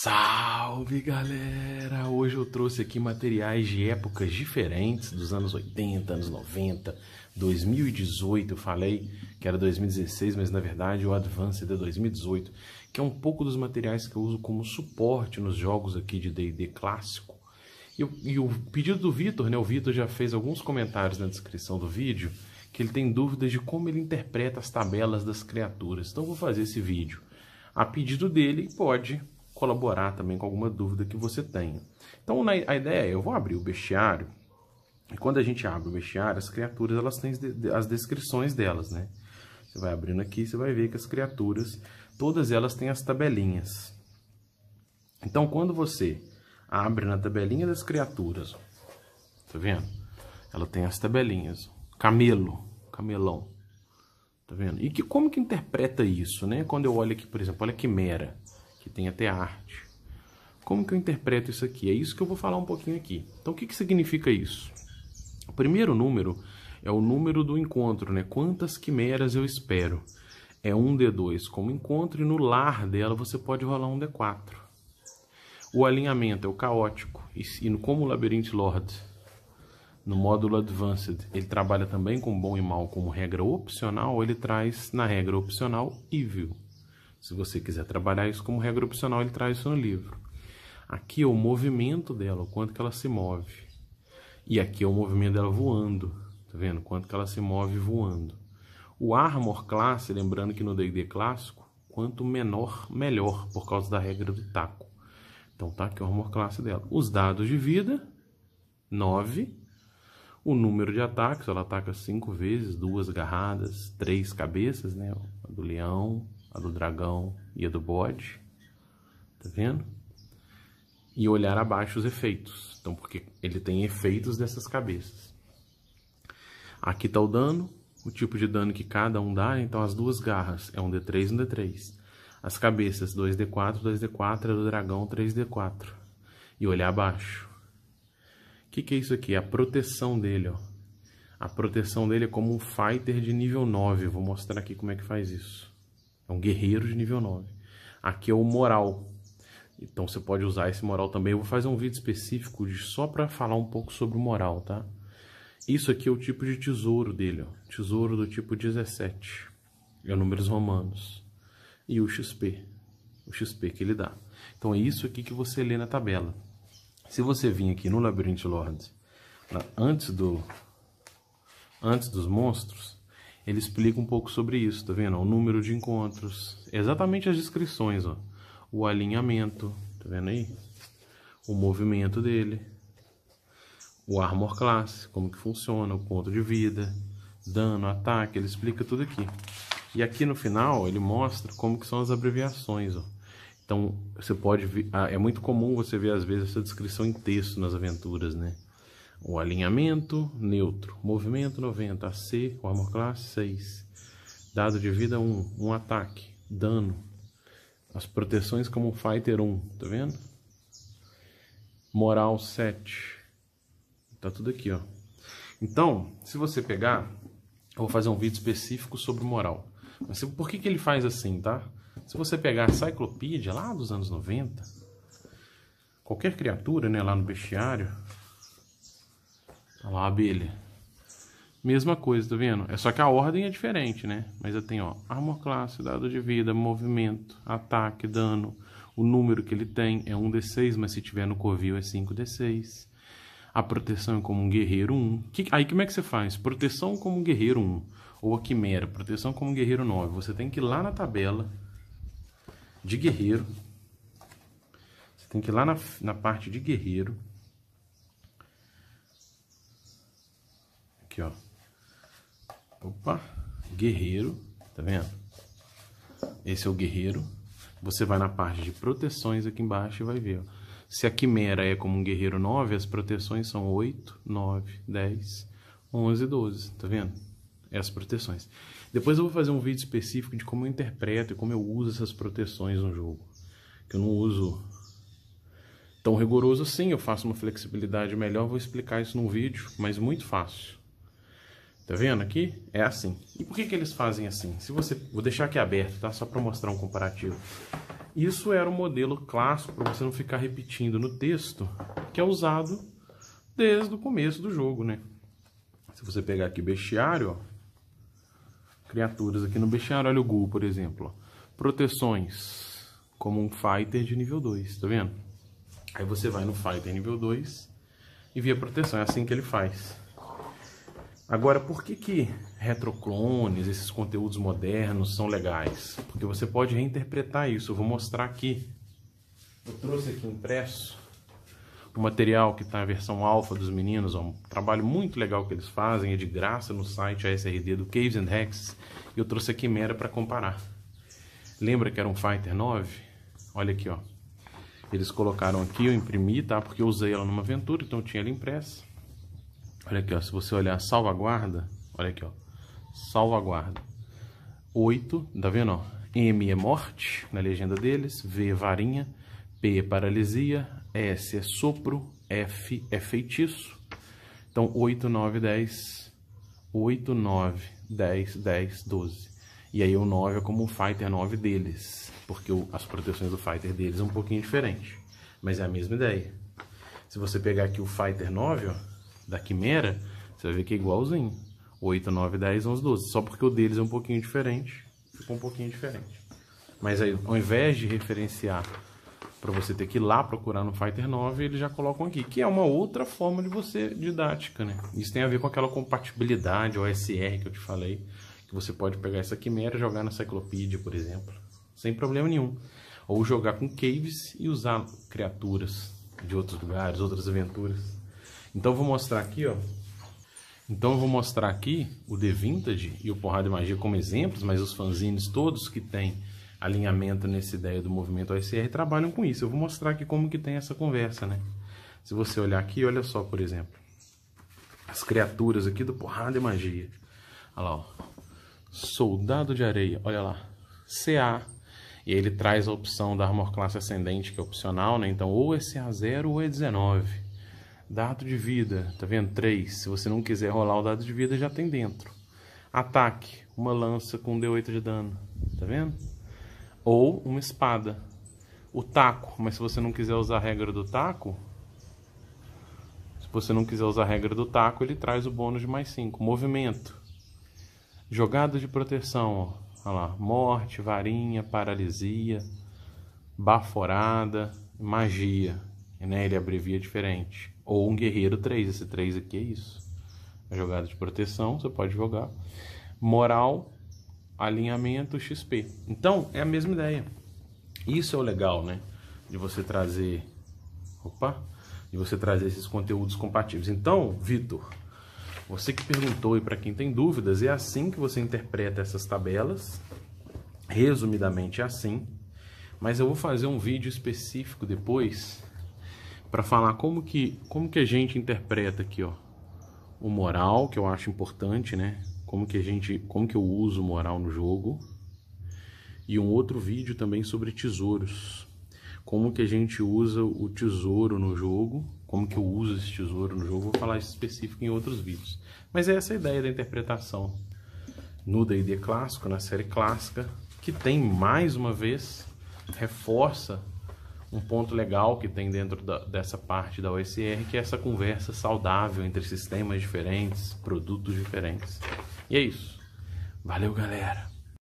Salve galera! Hoje eu trouxe aqui materiais de épocas diferentes, dos anos 80, anos 90, 2018. Eu falei que era 2016, mas na verdade o Advanced é 2018, que é um pouco dos materiais que eu uso como suporte nos jogos aqui de DD clássico. E, e, o pedido do Vitor, né? O Vitor já fez alguns comentários na descrição do vídeo que ele tem dúvidas de como ele interpreta as tabelas das criaturas. Então eu vou fazer esse vídeo. A pedido dele, pode colaborar também com alguma dúvida que você tenha. Então a ideia é, eu vou abrir o bestiário, e quando a gente abre o bestiário, as criaturas elas têm as descrições delas, né? Você vai abrindo aqui, você vai ver que as criaturas, todas elas têm as tabelinhas. Então quando você abre na tabelinha das criaturas, tá vendo? Ela tem as tabelinhas. Camelo, camelão. Tá vendo? E que, como que interpreta isso, né? Quando eu olho aqui, por exemplo, olha a quimera tem até arte. Como que eu interpreto isso aqui? É isso que eu vou falar um pouquinho aqui. Então, o que, que significa isso? O primeiro número é o número do encontro, né? Quantas quimeras eu espero? É um D2 como encontro e no lar dela você pode rolar um D4. O alinhamento é o caótico e no como o labirinto Lord no módulo Advanced, ele trabalha também com bom e mal como regra opcional, ele traz na regra opcional Evil. Se você quiser trabalhar isso como regra opcional, ele traz isso no livro. Aqui é o movimento dela, o quanto que ela se move. E aqui é o movimento dela voando, tá vendo? Quanto que ela se move voando. O Armor classe, lembrando que no D&D clássico, quanto menor, melhor, por causa da regra do taco. Então tá aqui o Armor classe dela. Os dados de vida, 9. O número de ataques, ela ataca 5 vezes, duas garradas, três cabeças, né? A do leão, a do dragão e a do bode, tá vendo? E olhar abaixo os efeitos, então porque ele tem efeitos dessas cabeças. Aqui tá o dano, o tipo de dano que cada um dá, então as duas garras é um D3 e um D3. As cabeças 2D4, 2D4 é do dragão 3D4. E olhar abaixo. O que, que é isso aqui? É a proteção dele, ó. A proteção dele é como um fighter de nível 9. Vou mostrar aqui como é que faz isso. É um guerreiro de nível 9. Aqui é o moral. Então você pode usar esse moral também. Eu vou fazer um vídeo específico de, só para falar um pouco sobre o moral, tá? Isso aqui é o tipo de tesouro dele, ó. Tesouro do tipo 17. É números romanos. E o XP. O XP que ele dá. Então é isso aqui que você lê na tabela. Se você vir aqui no Labyrinth Lord, antes do antes dos monstros, ele explica um pouco sobre isso, tá vendo? O número de encontros, exatamente as descrições, ó. O alinhamento, tá vendo aí? O movimento dele, o armor class, como que funciona, o ponto de vida, dano, ataque, ele explica tudo aqui. E aqui no final ele mostra como que são as abreviações, ó. Então, você pode ver, ah, é muito comum você ver às vezes essa descrição em texto nas aventuras, né? o alinhamento neutro, movimento 90, AC, o armor class 6, dado de vida 1, um ataque, dano, as proteções como fighter 1, tá vendo? Moral 7, tá tudo aqui, ó. Então, se você pegar, eu vou fazer um vídeo específico sobre moral. Mas por que, que ele faz assim, tá? Se você pegar a Cyclopedia, lá dos anos 90, qualquer criatura, né, lá no bestiário, Olha lá a abelha. Mesma coisa, tá vendo? É só que a ordem é diferente, né? Mas eu assim, tenho, ó, armor classe, dado de vida, movimento, ataque, dano. O número que ele tem é 1d6, mas se tiver no covil é 5d6. A proteção é como um guerreiro 1. Que, aí como é que você faz? Proteção como um guerreiro 1. Ou a quimera, proteção como um guerreiro 9. Você tem que ir lá na tabela de guerreiro. Você tem que ir lá na, na parte de guerreiro Aqui, ó. Opa, guerreiro, tá vendo? Esse é o guerreiro. Você vai na parte de proteções aqui embaixo e vai ver, ó. Se a quimera é como um guerreiro 9, as proteções são 8, 9, 10, 11 12, tá vendo? Essas é proteções. Depois eu vou fazer um vídeo específico de como eu interpreto e como eu uso essas proteções no jogo. Que eu não uso tão rigoroso assim, eu faço uma flexibilidade melhor, vou explicar isso num vídeo, mas muito fácil. Tá vendo aqui? É assim. E por que, que eles fazem assim? Se você, vou deixar aqui aberto, tá? Só para mostrar um comparativo. Isso era o um modelo clássico para você não ficar repetindo no texto, que é usado desde o começo do jogo, né? Se você pegar aqui bestiário, ó, criaturas aqui no bestiário, olha o Ghoul, por exemplo, ó. proteções como um fighter de nível 2, tá vendo? Aí você vai no fighter nível 2 e via proteção, é assim que ele faz. Agora, por que, que retroclones, esses conteúdos modernos são legais? Porque você pode reinterpretar isso. Eu vou mostrar aqui. Eu trouxe aqui impresso o material que está na versão alfa dos meninos. É um trabalho muito legal que eles fazem. É de graça no site ASRD do Caves and Hacks. E eu trouxe aqui mera para comparar. Lembra que era um Fighter 9? Olha aqui, ó. Eles colocaram aqui, eu imprimi, tá? Porque eu usei ela numa aventura, então eu tinha ela impressa. Olha aqui, ó, se você olhar salvaguarda, olha aqui, ó, salvaguarda. 8, tá vendo, ó? M é morte, na legenda deles, V é varinha, P é paralisia, S é sopro, F é feitiço. Então, 8, 9, 10, 8, 9, 10, 10, 12. E aí o 9 é como o Fighter 9 deles, porque o, as proteções do Fighter deles é um pouquinho diferente, mas é a mesma ideia. Se você pegar aqui o Fighter 9, ó, da quimera, você vai ver que é igualzinho. 8, 9, 10, 11, 12. Só porque o deles é um pouquinho diferente, ficou um pouquinho diferente. Mas aí, ao invés de referenciar para você ter que ir lá procurar no Fighter 9, eles já colocam aqui, que é uma outra forma de você didática, né? Isso tem a ver com aquela compatibilidade OSR que eu te falei, que você pode pegar essa quimera e jogar na Cyclopedia, por exemplo, sem problema nenhum. Ou jogar com caves e usar criaturas de outros lugares, outras aventuras. Então vou mostrar aqui, ó. Então vou mostrar aqui o The Vintage e o Porrada e Magia como exemplos, mas os fanzines todos que têm alinhamento nessa ideia do movimento OSR trabalham com isso. Eu vou mostrar aqui como que tem essa conversa, né? Se você olhar aqui, olha só, por exemplo, as criaturas aqui do Porrada e Magia. Olha lá, ó. Soldado de Areia, olha lá. CA. E ele traz a opção da Armor Classe Ascendente, que é opcional, né? Então, ou é CA0 ou é 19. Dado de vida, tá vendo? 3. Se você não quiser rolar o dado de vida, já tem dentro. Ataque, uma lança com D8 de dano, tá vendo? Ou uma espada. O taco, mas se você não quiser usar a regra do taco, se você não quiser usar a regra do taco, ele traz o bônus de mais 5. Movimento. Jogada de proteção, ó. Olha lá. Morte, varinha, paralisia, baforada, magia. Né? Ele abrevia diferente. Ou um guerreiro 3. Esse 3 aqui é isso. A é jogada de proteção, você pode jogar. Moral, alinhamento, XP. Então, é a mesma ideia. Isso é o legal, né? De você trazer. Opa! De você trazer esses conteúdos compatíveis. Então, Vitor, você que perguntou e para quem tem dúvidas, é assim que você interpreta essas tabelas. Resumidamente é assim. Mas eu vou fazer um vídeo específico depois para falar como que, como que a gente interpreta aqui, ó, o moral, que eu acho importante, né? Como que a gente, como que eu uso moral no jogo? E um outro vídeo também sobre tesouros. Como que a gente usa o tesouro no jogo? Como que eu uso esse tesouro no jogo? Vou falar específico em outros vídeos. Mas é essa a ideia da interpretação no D&D clássico, na série clássica, que tem mais uma vez reforça um ponto legal que tem dentro da, dessa parte da OSR, que é essa conversa saudável entre sistemas diferentes, produtos diferentes. E é isso. Valeu, galera!